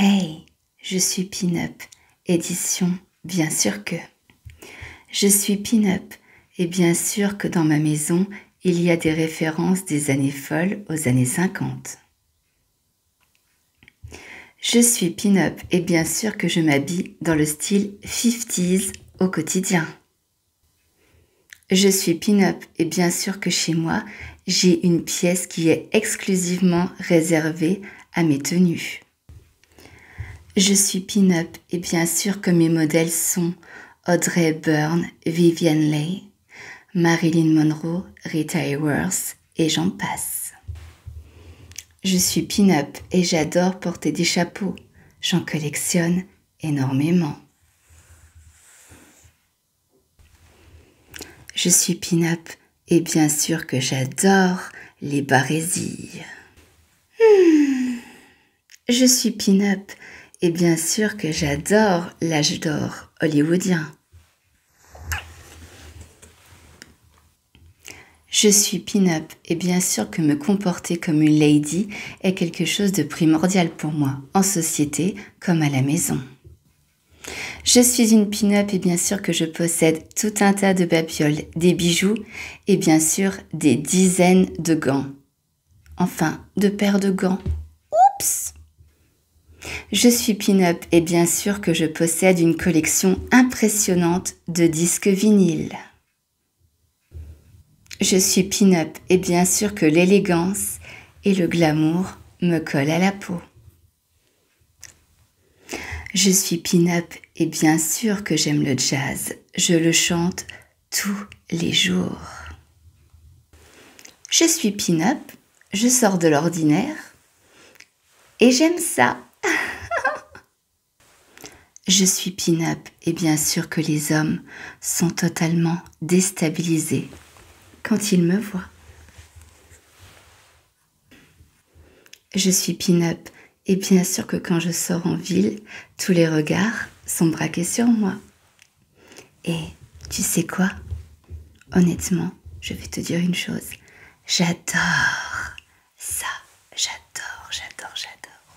Hey, je suis Pin-Up, édition Bien sûr que. Je suis Pin-Up, et bien sûr que dans ma maison, il y a des références des années folles aux années 50. Je suis pin-up et bien sûr que je m'habille dans le style 50s au quotidien. Je suis pin-up et bien sûr que chez moi, j'ai une pièce qui est exclusivement réservée à mes tenues. Je suis pin-up et bien sûr que mes modèles sont Audrey Byrne, Vivienne Leigh, Marilyn Monroe, Rita Hayworth et j'en passe. Je suis pin-up et j'adore porter des chapeaux. J'en collectionne énormément. Je suis pin-up et bien sûr que j'adore les barésilles. Hmm. Je suis pin-up et bien sûr que j'adore l'âge d'or hollywoodien. Je suis pin-up et bien sûr que me comporter comme une lady est quelque chose de primordial pour moi, en société comme à la maison. Je suis une pin-up et bien sûr que je possède tout un tas de babioles, des bijoux et bien sûr des dizaines de gants. Enfin, de paires de gants. Oups je suis pin-up et bien sûr que je possède une collection impressionnante de disques vinyles. Je suis pin-up et bien sûr que l'élégance et le glamour me collent à la peau. Je suis pin-up et bien sûr que j'aime le jazz. Je le chante tous les jours. Je suis pin-up, je sors de l'ordinaire et j'aime ça. Je suis pin-up et bien sûr que les hommes sont totalement déstabilisés quand ils me voient. Je suis pin-up et bien sûr que quand je sors en ville, tous les regards sont braqués sur moi. Et tu sais quoi Honnêtement, je vais te dire une chose. J'adore ça. J'adore, j'adore, j'adore.